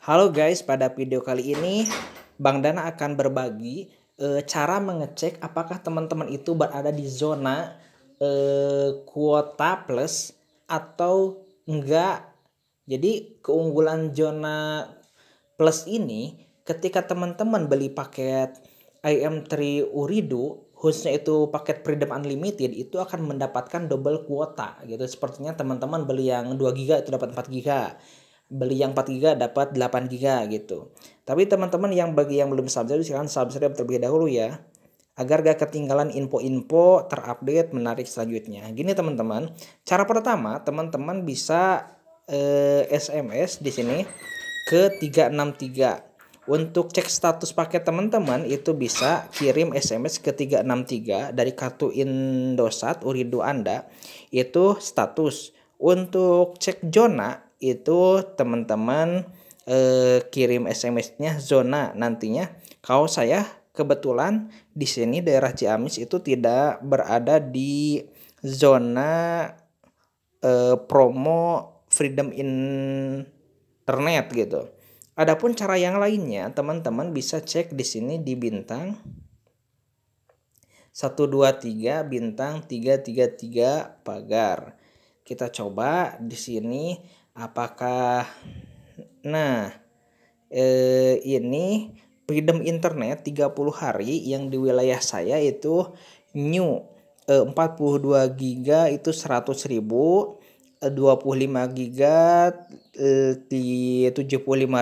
Halo guys, pada video kali ini Bang Dana akan berbagi e, cara mengecek apakah teman-teman itu berada di zona e, kuota plus atau enggak. Jadi keunggulan zona plus ini ketika teman-teman beli paket IM3 Uridu khususnya itu paket Freedom Unlimited itu akan mendapatkan double kuota gitu. Sepertinya teman-teman beli yang 2 giga itu dapat 4 giga beli yang 4 giga dapat 8 giga gitu. Tapi teman-teman yang bagi yang belum subscribe silahkan subscribe terlebih dahulu ya. Agar gak ketinggalan info-info terupdate menarik selanjutnya. Gini teman-teman, cara pertama teman-teman bisa eh, SMS di sini ke 363. Untuk cek status paket teman-teman itu bisa kirim SMS ke 363 dari kartu Indosat Urido Anda itu status. Untuk cek zona itu teman-teman eh, kirim SMS-nya zona nantinya. Kalau saya kebetulan di sini daerah Ciamis itu tidak berada di zona eh, promo freedom internet gitu. Adapun cara yang lainnya, teman-teman bisa cek di sini di bintang 123 bintang 333 pagar. Kita coba di sini apakah nah eh, ini freedom internet 30 hari yang di wilayah saya itu new eh, 42 giga itu 100 ribu 25 eh, giga eh, 75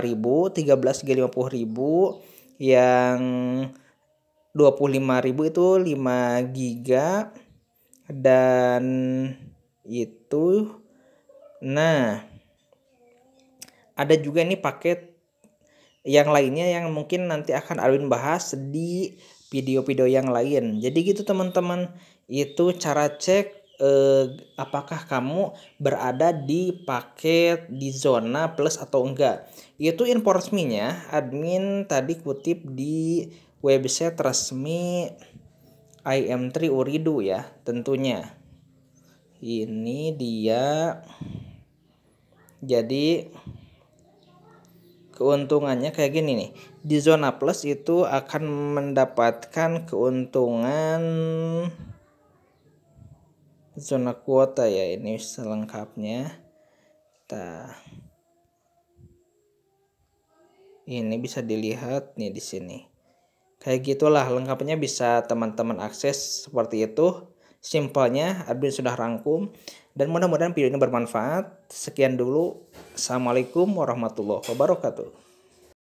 ribu 13 giga 50 ribu yang 25 ribu itu 5 giga dan itu nah ada juga ini paket yang lainnya yang mungkin nanti akan Alwin bahas di video-video yang lain. Jadi gitu teman-teman, itu cara cek eh, apakah kamu berada di paket di zona plus atau enggak. Itu info resminya, admin tadi kutip di website resmi IM3 Uridu ya, tentunya. Ini dia. Jadi keuntungannya kayak gini nih. Di zona plus itu akan mendapatkan keuntungan zona kuota ya ini selengkapnya. kita ini bisa dilihat nih di sini. Kayak gitulah lengkapnya bisa teman-teman akses seperti itu. Simpelnya admin sudah rangkum dan mudah-mudahan video ini bermanfaat. Sekian dulu. Assalamualaikum warahmatullahi wabarakatuh.